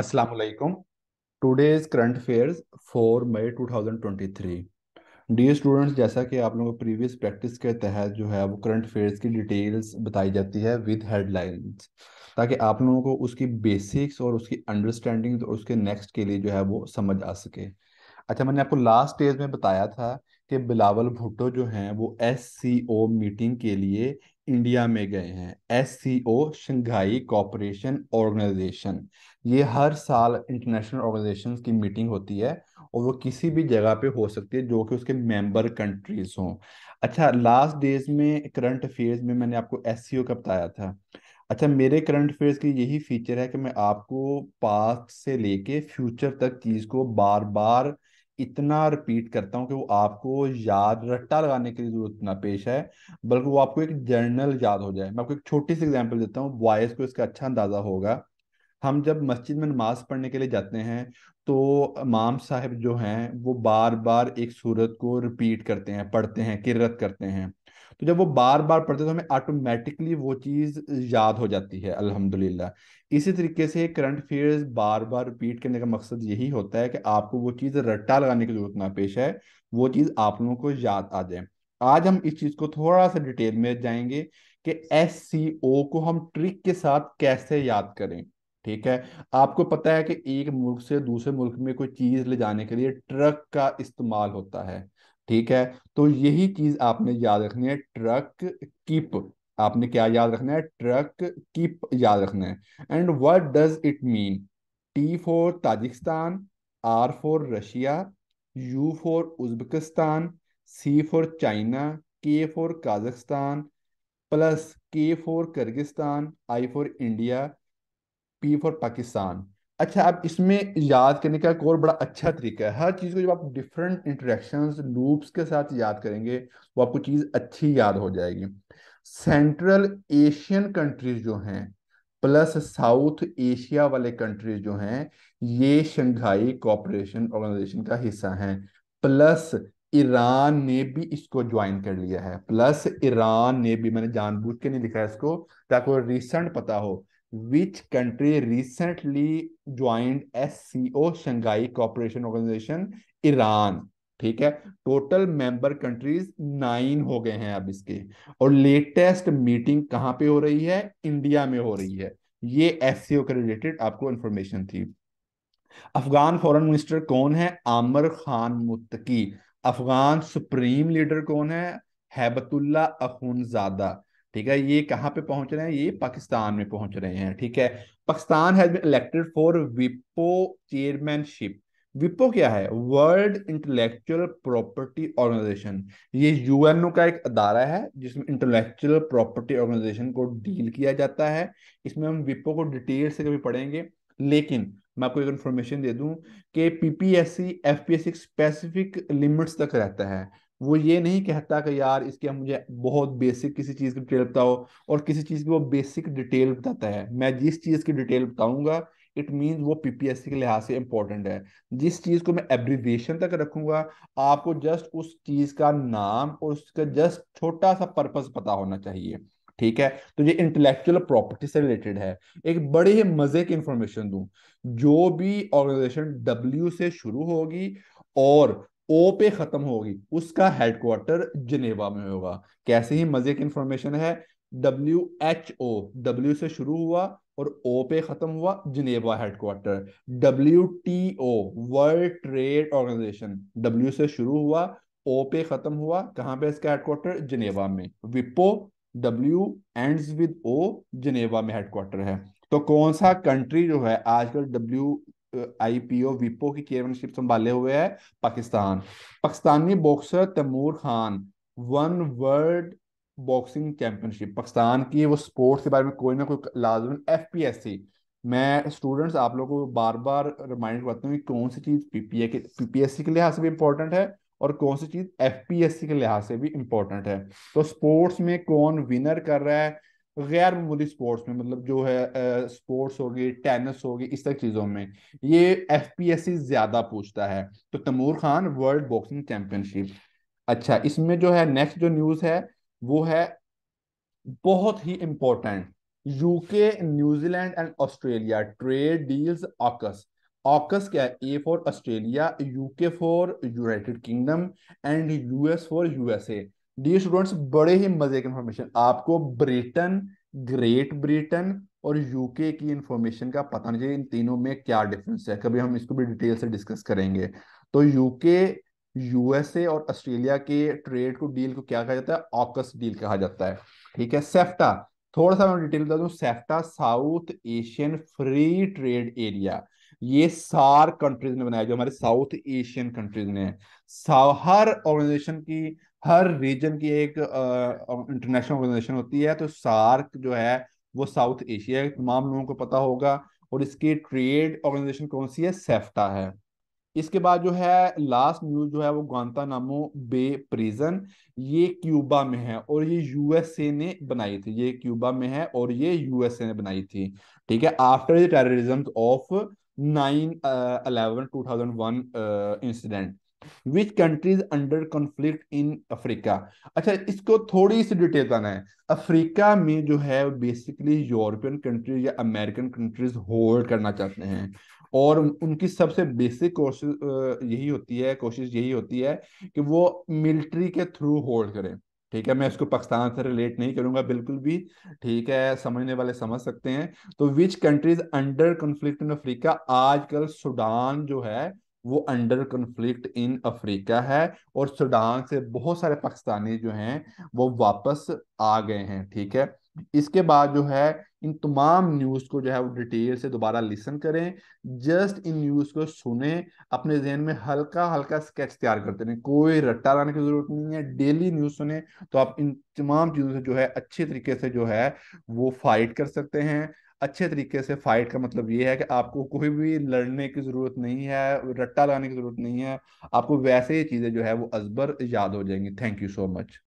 Assalamualaikum. Today's current affairs for May 2023. The students जैसा कि आप लोगों को प्रीवियस प्रैक्टिस के तहत जो है वो करंट अफेयर्स की डिटेल्स बताई जाती है विद हेडलाइंस ताकि आप लोगों को उसकी बेसिक्स और उसकी अंडरस्टैंडिंग और उसके नेक्स्ट के लिए जो है वो समझ आ सके अच्छा मैंने आपको लास्ट स्टेज में बताया था कि बिलावल भुट्टो जो हैं वो एस मीटिंग के लिए इंडिया में गए हैं S C O Shanghai cooperation organisation ये हर साल इंटरनेशनल ऑर्गेनाइजेशन की मीटिंग होती है और वो किसी भी जगह पे हो सकती है जो कि उसके मेंबर कंट्रीज हों अच्छा लास्ट डेज में करंट अफेयर्स में मैंने आपको एस सी ओ का बताया था अच्छा मेरे करंट अफेयर्स की यही फीचर है कि मैं आपको पास्ट से लेके फ्यूचर तक चीज़ को बार बार इतना रिपीट करता हूँ कि वो आपको याद रट्टा लगाने के लिए जरूरत ना पेश है बल्कि वो आपको एक जर्नल याद हो जाए मैं आपको एक छोटी सी एग्जाम्पल देता हूँ बॉयज़ को इसका अच्छा अंदाज़ा होगा हम जब मस्जिद में नमाज पढ़ने के लिए जाते हैं तो इमाम साहब जो हैं वो बार बार एक सूरत को रिपीट करते हैं पढ़ते हैं किरत करते हैं तो जब वो बार बार पढ़ते तो हमें ऑटोमेटिकली वो चीज़ याद हो जाती है अल्हम्दुलिल्लाह इसी तरीके से करंट अफेयर्स बार बार रिपीट करने का मकसद यही होता है कि आपको वो चीज़ रट्टा लगाने की जरूरत ना पेश है वो चीज़ आप लोगों को याद आ जाए आज हम इस चीज़ को थोड़ा सा डिटेल में जाएंगे कि एस को हम ट्रिक के साथ कैसे याद करें ठीक है आपको पता है कि एक मुल्क से दूसरे मुल्क में कोई चीज़ ले जाने के लिए ट्रक का इस्तेमाल होता है ठीक है तो यही चीज आपने याद रखनी है ट्रक कीप आपने क्या याद रखना है ट्रक कीप याद रखना है and what does it mean T for Tajikistan R for Russia U for Uzbekistan C for China K for Kazakhstan plus K for Kyrgyzstan I for India P for Pakistan अच्छा आप इसमें याद करने का एक और बड़ा अच्छा तरीका है हर चीज़ को जब आप डिफरेंट इंटरेक्शन लूप्स के साथ याद करेंगे वो आपको चीज़ अच्छी याद हो जाएगी सेंट्रल एशियन कंट्रीज जो हैं प्लस साउथ एशिया वाले कंट्रीज जो हैं ये शंघाई कॉपरेशन ऑर्गेनाइजेशन का हिस्सा हैं प्लस ईरान ने भी इसको ज्वाइन कर लिया है प्लस ईरान ने भी मैंने जानबूझ के नहीं लिखा है इसको ताकि रिसेंट पता हो which country recently joined SCO Shanghai Cooperation Organization Iran. ठीक है टोटल मेंबर कंट्रीज नाइन हो गए हैं अब इसके और लेटेस्ट मीटिंग कहां पे हो रही है इंडिया में हो रही है ये एस के रिलेटेड आपको इंफॉर्मेशन थी अफगान फॉरेन मिनिस्टर कौन है Amir Khan Muttaqi Afghan supreme leader कौन है हैबतुल्ला अखुनजादा ठीक है ये कहाँ पे पहुंच रहे हैं ये पाकिस्तान में पहुंच रहे हैं ठीक है Pakistan has been elected for विपो चेयरमैनशिप विपो क्या है वर्ल्ड इंटेलेक्चुअल प्रॉपर्टी ऑर्गेनाइजेशन ये यूएनओ का एक अदारा है जिसमें इंटेलेक्चुअल प्रॉपर्टी ऑर्गेनाइजेशन को डील किया जाता है इसमें हम विपो को डिटेल से कभी पढ़ेंगे लेकिन मैं आपको एक इन्फॉर्मेशन दे दूं कि पीपीएससी एफपीएससी स्पेसिफिक लिमिट्स तक रहता है वो ये नहीं कहता कि यार इसके मुझे बहुत बेसिक किसी चीज़ की डिटेल बताओ और किसी चीज़ की वो बेसिक डिटेल बताता है मैं जिस चीज़ की डिटेल बताऊंगा इट मीन्स वो पीपीएससी के लिहाज से इंपॉर्टेंट है जिस चीज़ को मैं एब्रीविएशन तक रखूंगा आपको जस्ट उस चीज़ का नाम और उसका जस्ट छोटा सा पर्पज पता होना चाहिए ठीक है तो ये इंटेलेक्चुअल प्रॉपर्टी से रिलेटेड है एक बड़े ही मजे की इंफॉर्मेशन दूं जो भी ऑर्गेनाइजेशन डब्ल्यू से शुरू होगी और ओ पे खत्म होगी उसका हेडक्वार्टर जिनेवा में होगा कैसे ही मजे की इंफॉर्मेशन है डब्ल्यू एच ओ डब्ल्यू से शुरू हुआ और ओ पे खत्म हुआ Geneva headquarters W T O world trade organization W से शुरू हुआ ओ पे खत्म हुआ कहां पे इसका हेडक्वार्टर जिनेवा में विपो W ends with O Geneva में हेडक्वार्टर है तो कौन सा कंट्री जो है आजकल डब्ल्यू आईपीओ विपो की चेयरमैनशिप संभाले हुए है Pakistan Pakistani boxer Taimur Khan one world boxing championship Pakistan की वो स्पोर्ट्स के बारे में कोई ना कोई लाजमन एफ पी एस सी मैं स्टूडेंट्स आप लोगों को बार बार रिमाइंड करता हूँ कि कौन सी चीज़ पीपीए के पीपीएससी के लिहाज से भी इम्पोर्टेंट है और कौन सी चीज़ एफपीएससी के लिहाज से भी इम्पोर्टेंट है तो स्पोर्ट्स में कौन विनर कर रहा है गैर मामूली स्पोर्ट्स में मतलब जो है स्पोर्ट्स हो टेनिस हो इस तरह चीज़ों में ये एफ पी एस सी ज़्यादा पूछता है तो Taimur Khan world boxing championship अच्छा इसमें जो है नेक्स्ट जो न्यूज़ है वो है बहुत ही important UK New Zealand and Australia trade deals AUKUS AUKUS क्या है A for Australia UK for United Kingdom and US for USA dear students बड़े ही मजे की इन्फॉर्मेशन आपको ब्रिटेन ग्रेट ब्रिटेन और यूके की इन्फॉर्मेशन का पता नहीं चाहिए इन तीनों में क्या डिफरेंस है कभी हम इसको भी डिटेल से डिस्कस करेंगे तो यूके यूएसए और ऑस्ट्रेलिया के ट्रेड को डील को क्या कहा जाता है ऑकस डील कहा जाता है ठीक है सेफ्टा थोड़ा सा मैं डिटेल बता दूं SAFTA South Asian free trade area ये सार कंट्रीज ने बनाया जो हमारे साउथ एशियन कंट्रीज ने हर ऑर्गेनाइजेशन की हर रीजन की एक इंटरनेशनल ऑर्गेनाइजेशन होती है तो सार्क जो है वो साउथ एशिया तमाम लोगों को पता होगा और इसकी ट्रेड ऑर्गेनाइजेशन कौन सी है सेफ्टा है इसके बाद जो है लास्ट न्यूज जो है वो नामो बे प्रिजन ये क्यूबा में है और ये यूएसए ने बनाई थी ये क्यूबा में है और ये यूएसए ने बनाई थी ठीक है after the terrorism of nine eleven two thousand one incident which countries under conflict in Africa अच्छा इसको थोड़ी सी डिटेल आना है अफ्रीका में जो है बेसिकली यूरोपियन कंट्रीज या अमेरिकन कंट्रीज होल्ड करना चाहते हैं और उनकी सबसे बेसिक कोशिश uh, यही होती है कोशिश यही होती है कि वो मिलिट्री के थ्रू होल्ड करें ठीक है मैं इसको पाकिस्तान से रिलेट नहीं करूंगा बिल्कुल भी ठीक है समझने वाले समझ सकते हैं तो which countries under conflict in Africa आजकल सूडान जो है वो अंडर कन्फ्लिक्ट इन अफ्रीका है और सूडान से बहुत सारे पाकिस्तानी जो हैं वो वापस आ गए हैं ठीक है इसके बाद जो है इन तमाम न्यूज़ को जो है वो डिटेल से दोबारा लिसन करें जस्ट इन न्यूज़ को सुने अपने जहन में हल्का हल्का स्केच तैयार करते रहें कोई रट्टा लाने की ज़रूरत नहीं है डेली न्यूज़ सुने तो आप इन तमाम चीज़ों से जो है अच्छे तरीके से जो है वो फाइट कर सकते हैं अच्छे तरीके से फाइट का मतलब ये है कि आपको कोई भी लड़ने की ज़रूरत नहीं है रट्टा लाने की ज़रूरत नहीं है आपको वैसे ही चीज़ें जो है वो अजबर याद हो जाएंगी थैंक यू सो मच